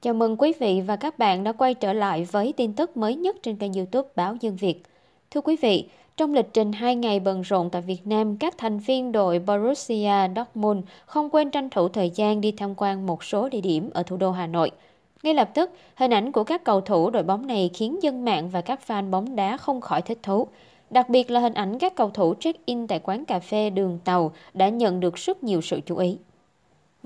Chào mừng quý vị và các bạn đã quay trở lại với tin tức mới nhất trên kênh youtube Báo Dân Việt. Thưa quý vị, trong lịch trình 2 ngày bận rộn tại Việt Nam, các thành viên đội Borussia Dortmund không quên tranh thủ thời gian đi tham quan một số địa điểm ở thủ đô Hà Nội. Ngay lập tức, hình ảnh của các cầu thủ đội bóng này khiến dân mạng và các fan bóng đá không khỏi thích thú. Đặc biệt là hình ảnh các cầu thủ check-in tại quán cà phê đường tàu đã nhận được rất nhiều sự chú ý.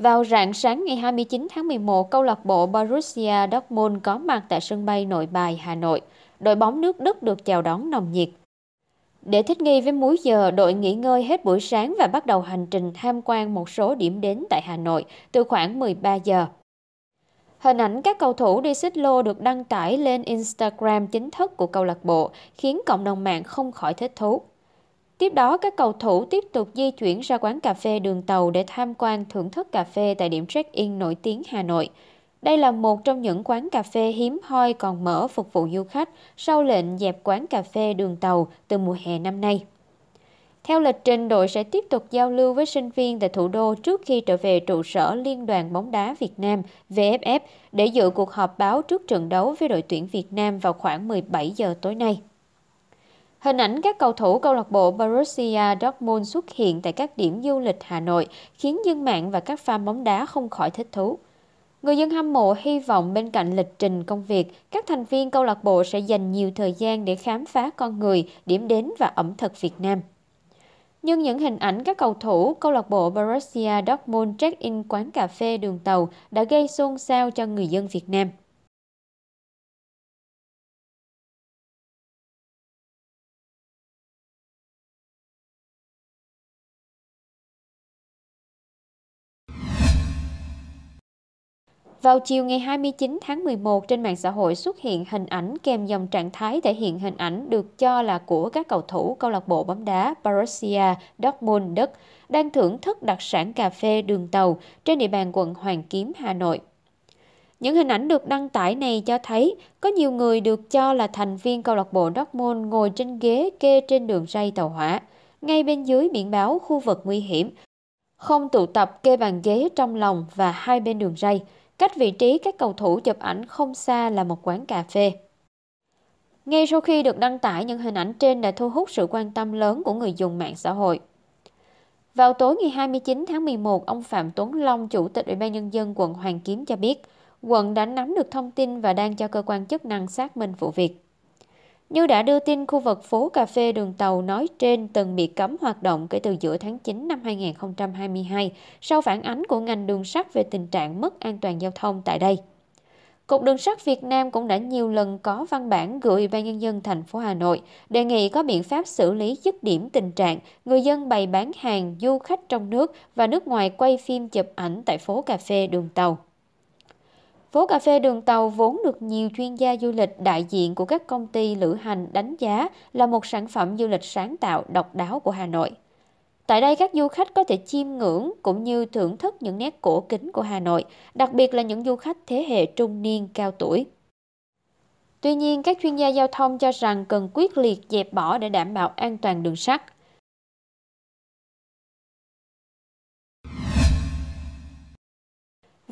Vào rạng sáng ngày 29 tháng 11, câu lạc bộ Borussia Dortmund có mặt tại sân bay Nội Bài, Hà Nội. Đội bóng nước Đức được chào đón nồng nhiệt. Để thích nghi với múi giờ, đội nghỉ ngơi hết buổi sáng và bắt đầu hành trình tham quan một số điểm đến tại Hà Nội từ khoảng 13 giờ. Hình ảnh các cầu thủ đi xích lô được đăng tải lên Instagram chính thức của câu lạc bộ, khiến cộng đồng mạng không khỏi thích thú. Tiếp đó, các cầu thủ tiếp tục di chuyển ra quán cà phê đường tàu để tham quan thưởng thức cà phê tại điểm check-in nổi tiếng Hà Nội. Đây là một trong những quán cà phê hiếm hoi còn mở phục vụ du khách sau lệnh dẹp quán cà phê đường tàu từ mùa hè năm nay. Theo lịch trình, đội sẽ tiếp tục giao lưu với sinh viên tại thủ đô trước khi trở về trụ sở Liên đoàn bóng đá Việt Nam VFF để dự cuộc họp báo trước trận đấu với đội tuyển Việt Nam vào khoảng 17 giờ tối nay. Hình ảnh các cầu thủ câu lạc bộ Borussia Dortmund xuất hiện tại các điểm du lịch Hà Nội khiến dân mạng và các fan bóng đá không khỏi thích thú. Người dân hâm mộ hy vọng bên cạnh lịch trình công việc, các thành viên câu lạc bộ sẽ dành nhiều thời gian để khám phá con người, điểm đến và ẩm thực Việt Nam. Nhưng những hình ảnh các cầu thủ câu lạc bộ Borussia Dortmund check-in quán cà phê đường tàu đã gây xôn xao cho người dân Việt Nam. Vào chiều ngày 29 tháng 11, trên mạng xã hội xuất hiện hình ảnh kèm dòng trạng thái thể hiện hình ảnh được cho là của các cầu thủ câu lạc bộ bóng đá Borussia Dortmund Đức đang thưởng thức đặc sản cà phê đường tàu trên địa bàn quận Hoàn Kiếm, Hà Nội. Những hình ảnh được đăng tải này cho thấy có nhiều người được cho là thành viên câu lạc bộ Dortmund ngồi trên ghế kê trên đường ray tàu hỏa, ngay bên dưới biển báo khu vực nguy hiểm, không tụ tập kê bàn ghế trong lòng và hai bên đường ray – Cách vị trí các cầu thủ chụp ảnh không xa là một quán cà phê. Ngay sau khi được đăng tải, những hình ảnh trên đã thu hút sự quan tâm lớn của người dùng mạng xã hội. Vào tối ngày 29 tháng 11, ông Phạm Tuấn Long, Chủ tịch Ủy ban Nhân dân quận Hoàng Kiếm cho biết, quận đã nắm được thông tin và đang cho cơ quan chức năng xác minh vụ việc. Như đã đưa tin, khu vực phố cà phê đường tàu nói trên từng bị cấm hoạt động kể từ giữa tháng 9 năm 2022 sau phản ánh của ngành đường sắt về tình trạng mất an toàn giao thông tại đây. Cục Đường sắt Việt Nam cũng đã nhiều lần có văn bản gửi ban nhân dân thành phố Hà Nội đề nghị có biện pháp xử lý dứt điểm tình trạng người dân bày bán hàng, du khách trong nước và nước ngoài quay phim chụp ảnh tại phố cà phê đường tàu. Phố cà phê đường tàu vốn được nhiều chuyên gia du lịch đại diện của các công ty lữ hành đánh giá là một sản phẩm du lịch sáng tạo độc đáo của Hà Nội. Tại đây các du khách có thể chiêm ngưỡng cũng như thưởng thức những nét cổ kính của Hà Nội, đặc biệt là những du khách thế hệ trung niên cao tuổi. Tuy nhiên, các chuyên gia giao thông cho rằng cần quyết liệt dẹp bỏ để đảm bảo an toàn đường sắt.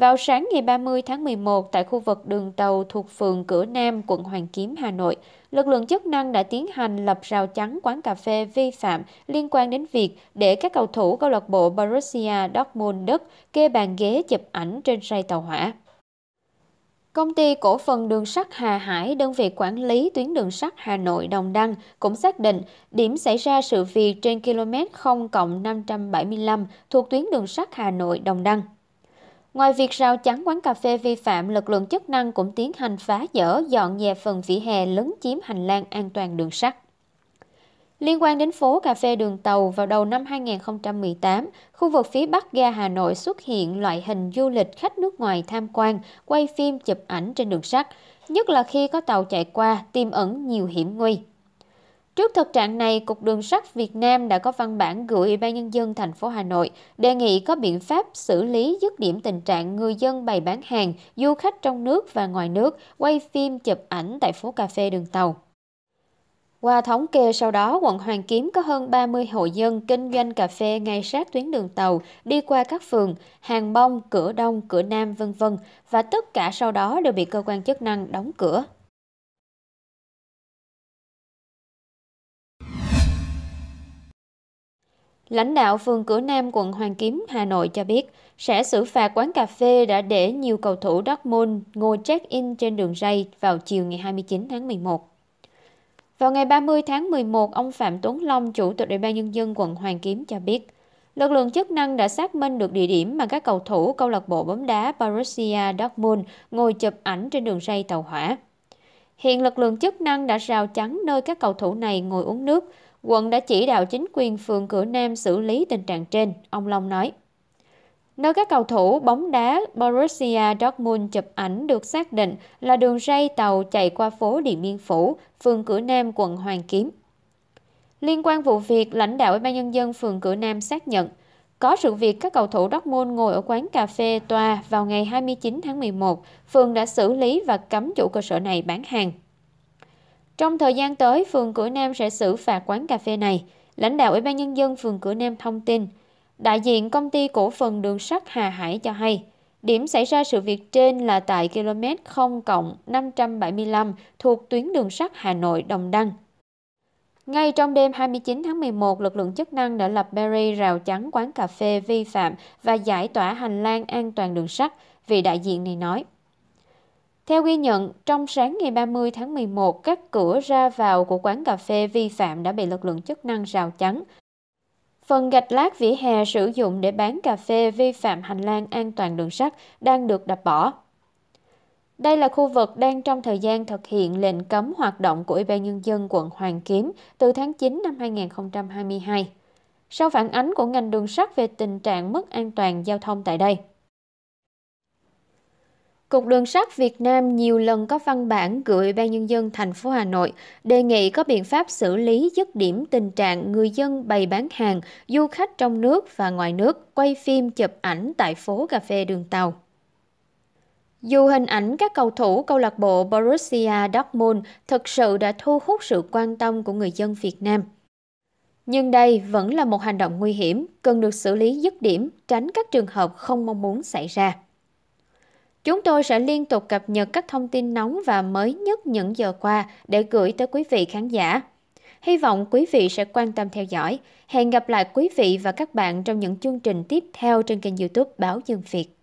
vào sáng ngày 30 tháng 11 tại khu vực đường tàu thuộc phường Cửa Nam, quận Hoàn Kiếm, Hà Nội, lực lượng chức năng đã tiến hành lập rào chắn quán cà phê vi phạm liên quan đến việc để các cầu thủ câu lạc bộ Borussia Dortmund Đức kê bàn ghế chụp ảnh trên say tàu hỏa. Công ty cổ phần đường sắt Hà Hải, đơn vị quản lý tuyến đường sắt Hà Nội Đồng Đăng cũng xác định điểm xảy ra sự việc trên km 0 575 thuộc tuyến đường sắt Hà Nội Đồng Đăng. Ngoài việc rào chắn quán cà phê vi phạm, lực lượng chức năng cũng tiến hành phá dỡ dọn dẹp phần vỉa hè lấn chiếm hành lang an toàn đường sắt. Liên quan đến phố cà phê đường tàu, vào đầu năm 2018, khu vực phía Bắc ga Hà Nội xuất hiện loại hình du lịch khách nước ngoài tham quan, quay phim, chụp ảnh trên đường sắt, nhất là khi có tàu chạy qua, tiềm ẩn nhiều hiểm nguy. Trước thực trạng này, Cục Đường sắt Việt Nam đã có văn bản gửi Ủy ban Nhân dân thành phố Hà Nội đề nghị có biện pháp xử lý dứt điểm tình trạng người dân bày bán hàng, du khách trong nước và ngoài nước quay phim chụp ảnh tại phố cà phê đường tàu. Qua thống kê sau đó, quận Hoàn Kiếm có hơn 30 hộ dân kinh doanh cà phê ngay sát tuyến đường tàu, đi qua các phường Hàng Bông, Cửa Đông, Cửa Nam, vân vân và tất cả sau đó đều bị cơ quan chức năng đóng cửa. lãnh đạo phường cửa Nam quận Hoàn Kiếm, Hà Nội cho biết sẽ xử phạt quán cà phê đã để nhiều cầu thủ Dortmund ngồi check-in trên đường ray vào chiều ngày 29 tháng 11. Vào ngày 30 tháng 11, ông Phạm Tuấn Long, chủ tịch Ủy ban Nhân dân quận Hoàn Kiếm cho biết, lực lượng chức năng đã xác minh được địa điểm mà các cầu thủ câu lạc bộ bóng đá Borussia Dortmund ngồi chụp ảnh trên đường ray tàu hỏa. Hiện lực lượng chức năng đã rào chắn nơi các cầu thủ này ngồi uống nước, quận đã chỉ đạo chính quyền phường cửa Nam xử lý tình trạng trên, ông Long nói. Nơi các cầu thủ bóng đá Borussia Dortmund chụp ảnh được xác định là đường ray tàu chạy qua phố Điện Biên Phủ, phường Cửa Nam, quận Hoàng Kiếm. Liên quan vụ việc, lãnh đạo Ủy ban Nhân dân phường Cửa Nam xác nhận, có sự việc các cầu thủ Dortmund ngồi ở quán cà phê Toa vào ngày 29 tháng 11, phường đã xử lý và cấm chủ cơ sở này bán hàng. Trong thời gian tới, phường Cửa Nam sẽ xử phạt quán cà phê này. Lãnh đạo Ủy ban Nhân dân phường Cửa Nam thông tin, đại diện công ty cổ phần đường sắt Hà Hải cho hay, điểm xảy ra sự việc trên là tại km 0 575 thuộc tuyến đường sắt Hà Nội Đồng Đăng. Ngay trong đêm 29 tháng 11, lực lượng chức năng đã lập barrier rào chắn quán cà phê vi phạm và giải tỏa hành lang an toàn đường sắt, vị đại diện này nói. Theo ghi nhận, trong sáng ngày 30 tháng 11, các cửa ra vào của quán cà phê vi phạm đã bị lực lượng chức năng rào chắn. Phần gạch lát vỉa hè sử dụng để bán cà phê vi phạm hành lang an toàn đường sắt đang được đập bỏ. Đây là khu vực đang trong thời gian thực hiện lệnh cấm hoạt động của Ủy ban Nhân dân quận Hoàng Kiếm từ tháng 9 năm 2022. Sau phản ánh của ngành đường sắt về tình trạng mất an toàn giao thông tại đây, Cục Đường sắt Việt Nam nhiều lần có văn bản gửi Ban Nhân dân thành phố Hà Nội đề nghị có biện pháp xử lý dứt điểm tình trạng người dân bày bán hàng, du khách trong nước và ngoài nước quay phim chụp ảnh tại phố cà phê đường tàu. Dù hình ảnh các cầu thủ câu lạc bộ Borussia Dortmund thực sự đã thu hút sự quan tâm của người dân Việt Nam, nhưng đây vẫn là một hành động nguy hiểm, cần được xử lý dứt điểm, tránh các trường hợp không mong muốn xảy ra. Chúng tôi sẽ liên tục cập nhật các thông tin nóng và mới nhất những giờ qua để gửi tới quý vị khán giả. Hy vọng quý vị sẽ quan tâm theo dõi. Hẹn gặp lại quý vị và các bạn trong những chương trình tiếp theo trên kênh youtube Báo Dân Việt.